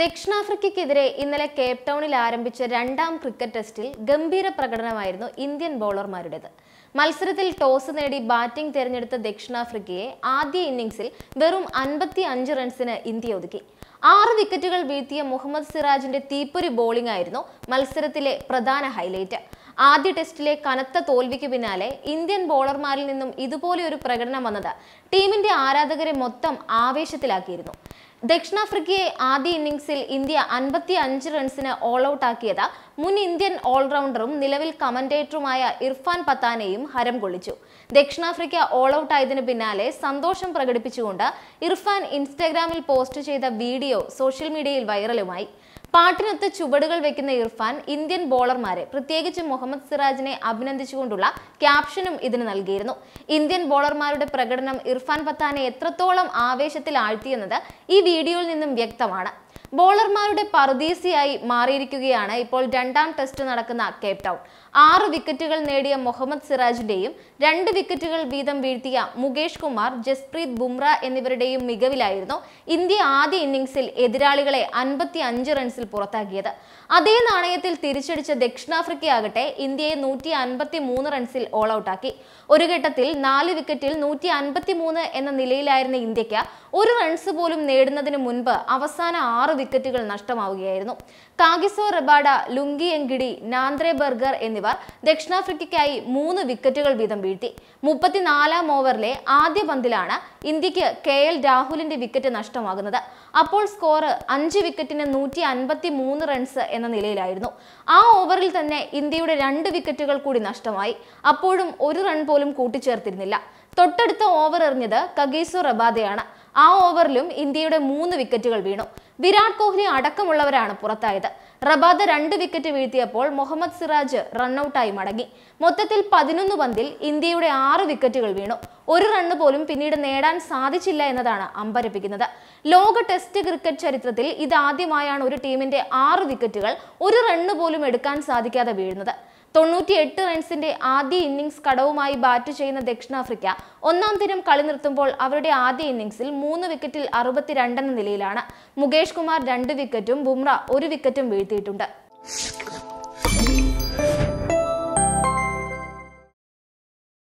ദക്ഷിണാഫ്രിക്കയ്ക്കെതിരെ ഇന്നലെ കേപ് ടൗണിൽ ആരംഭിച്ച രണ്ടാം ക്രിക്കറ്റ് ടെസ്റ്റിൽ ഗംഭീര പ്രകടനമായിരുന്നു ഇന്ത്യൻ ബോളർമാരുടേത് മത്സരത്തിൽ ടോസ് നേടി ബാറ്റിംഗ് തിരഞ്ഞെടുത്ത ദക്ഷിണാഫ്രിക്കയെ ആദ്യ ഇന്നിംഗ്സിൽ വെറും അൻപത്തി അഞ്ച് റൺസിന് ഇന്ത്യ ഒതുക്കി ആറ് വിക്കറ്റുകൾ വീഴ്ത്തിയ മുഹമ്മദ് സിറാജിന്റെ തീപ്പൊരി ബോളിംഗ് ആയിരുന്നു മത്സരത്തിലെ പ്രധാന ഹൈലൈറ്റ് ആദ്യ ടെസ്റ്റിലെ കനത്ത തോൽവിക്ക് പിന്നാലെ ഇന്ത്യൻ ബോളർമാരിൽ നിന്നും ഇതുപോലെ ഒരു പ്രകടനം വന്നത് ടീമിന്റെ ആരാധകരെ മൊത്തം ആവേശത്തിലാക്കിയിരുന്നു ദക്ഷിണാഫ്രിക്കയെ ആദ്യ ഇന്നിംഗ്സിൽ ഇന്ത്യ അൻപത്തി അഞ്ച് റൺസിന് ഓൾ ഔട്ടാക്കിയത് മുൻ ഇന്ത്യൻ ഓൾറൗണ്ടറും നിലവിൽ കമന്റേറ്ററുമായ ഇർഫാൻ പത്താനെയും ഹരം കൊള്ളിച്ചു ദക്ഷിണാഫ്രിക്ക ഓൾ ഔട്ട് ആയതിനു പിന്നാലെ സന്തോഷം പ്രകടിപ്പിച്ചുകൊണ്ട് ഇർഫാൻ ഇൻസ്റ്റാഗ്രാമിൽ പോസ്റ്റ് ചെയ്ത വീഡിയോ സോഷ്യൽ മീഡിയയിൽ വൈറലുമായി പാട്ടിനൊത്ത് ചുവടുകൾ വെക്കുന്ന ഇർഫാൻ ഇന്ത്യൻ ബോളർമാരെ പ്രത്യേകിച്ച് മുഹമ്മദ് സിറാജിനെ അഭിനന്ദിച്ചുകൊണ്ടുള്ള ക്യാപ്ഷനും ഇതിന് നൽകിയിരുന്നു ഇന്ത്യൻ ബോളർമാരുടെ പ്രകടനം ഇർഫാൻ പത്താനെ എത്രത്തോളം ആവേശത്തിൽ ആഴ്ത്തിയെന്നത് ഈ വീഡിയോയിൽ നിന്നും വ്യക്തമാണ് ബോളർമാരുടെ പറുദീസിയായി മാറിയിരിക്കുകയാണ് ഇപ്പോൾ രണ്ടാം ടെസ്റ്റ് നടക്കുന്ന കേപ് ടൗൺ ആറ് വിക്കറ്റുകൾ നേടിയ മുഹമ്മദ് സിറാജിന്റെയും രണ്ട് വിക്കറ്റുകൾ വീതം വീഴ്ത്തിയ മുകേഷ് കുമാർ ജസ്പ്രീത് ബുംറ എന്നിവരുടെയും മികവിലായിരുന്നു ഇന്ത്യ ആദ്യ ഇന്നിംഗ്സിൽ എതിരാളികളെ അൻപത്തി അഞ്ച് റൺസിൽ പുറത്താക്കിയത് അതേ നാണയത്തിൽ തിരിച്ചടിച്ച ദക്ഷിണാഫ്രിക്കയാകട്ടെ ഇന്ത്യയെ നൂറ്റി അൻപത്തി മൂന്ന് റൺസിൽ ഓൾ ഔട്ടാക്കി ഒരു ഘട്ടത്തിൽ നാല് വിക്കറ്റിൽ നൂറ്റി അൻപത്തി മൂന്ന് എന്ന നിലയിലായിരുന്ന ഇന്ത്യക്ക് ഒരു റൺസ് പോലും നേടുന്നതിന് മുൻപ് അവസാന ആറ് വിക്കറ്റുകൾ നഷ്ടമാവുകയായിരുന്നു Kagiso Rabada Lungi Ngidi Nandre Burger എന്നിവർ ദക്ഷിണാഫ്രിക്കയ്ക്കായി മൂന്ന് വിക്കറ്റുകൾ വീതം വീഴ്ത്തി മുപ്പത്തിനാലാം ഓവറിലെ ആദ്യ പന്തിലാണ് ഇന്ത്യക്ക് കെ എൽ രാഹുലിന്റെ വിക്കറ്റ് നഷ്ടമാകുന്നത് അപ്പോൾ സ്കോർ അഞ്ച് വിക്കറ്റിന് നൂറ്റി അൻപത്തി മൂന്ന് റൺസ് എന്ന നിലയിലായിരുന്നു ആ ഓവറിൽ തന്നെ ഇന്ത്യയുടെ രണ്ട് വിക്കറ്റുകൾ കൂടി നഷ്ടമായി അപ്പോഴും ഒരു റൺ പോലും കൂട്ടിച്ചേർത്തിരുന്നില്ല തൊട്ടടുത്ത ഓവർ എറിഞ്ഞത് കഗീസോ റബാദയാണ് ആ ഓവറിലും ഇന്ത്യയുടെ മൂന്ന് വിക്കറ്റുകൾ വീണു വിരാട് കോഹ്ലി അടക്കമുള്ളവരാണ് പുറത്തായത് റബാദ് രണ്ട് വിക്കറ്റ് വീഴ്ത്തിയപ്പോൾ മുഹമ്മദ് സിറാജ് റണ്ണൌട്ടായി മടങ്ങി മൊത്തത്തിൽ പതിനൊന്ന് പന്തിൽ ഇന്ത്യയുടെ ആറ് വിക്കറ്റുകൾ വീണു ഒരു റണ്ണ് പോലും പിന്നീട് നേടാൻ സാധിച്ചില്ല എന്നതാണ് അമ്പരപ്പിക്കുന്നത് ലോക ടെസ്റ്റ് ക്രിക്കറ്റ് ചരിത്രത്തിൽ ഇതാദ്യമായാണ് ഒരു ടീമിന്റെ ആറ് വിക്കറ്റുകൾ ഒരു റണ്ണ് പോലും എടുക്കാൻ സാധിക്കാതെ വീഴുന്നത് എട്ട് റൺസിന്റെ ആദ്യ ഇന്നിംഗ്സ് കടവുമായി ബാറ്റ് ചെയ്യുന്ന ദക്ഷിണാഫ്രിക്ക ഒന്നാം ദിനം കളി നിർത്തുമ്പോൾ അവരുടെ ആദ്യ ഇന്നിംഗ്സിൽ മൂന്ന് വിക്കറ്റിൽ അറുപത്തിരണ്ടെന്ന നിലയിലാണ് മുകേഷ് കുമാർ രണ്ട് വിക്കറ്റും ബുംറ ഒരു വിക്കറ്റും വീഴ്ത്തിയിട്ടുണ്ട്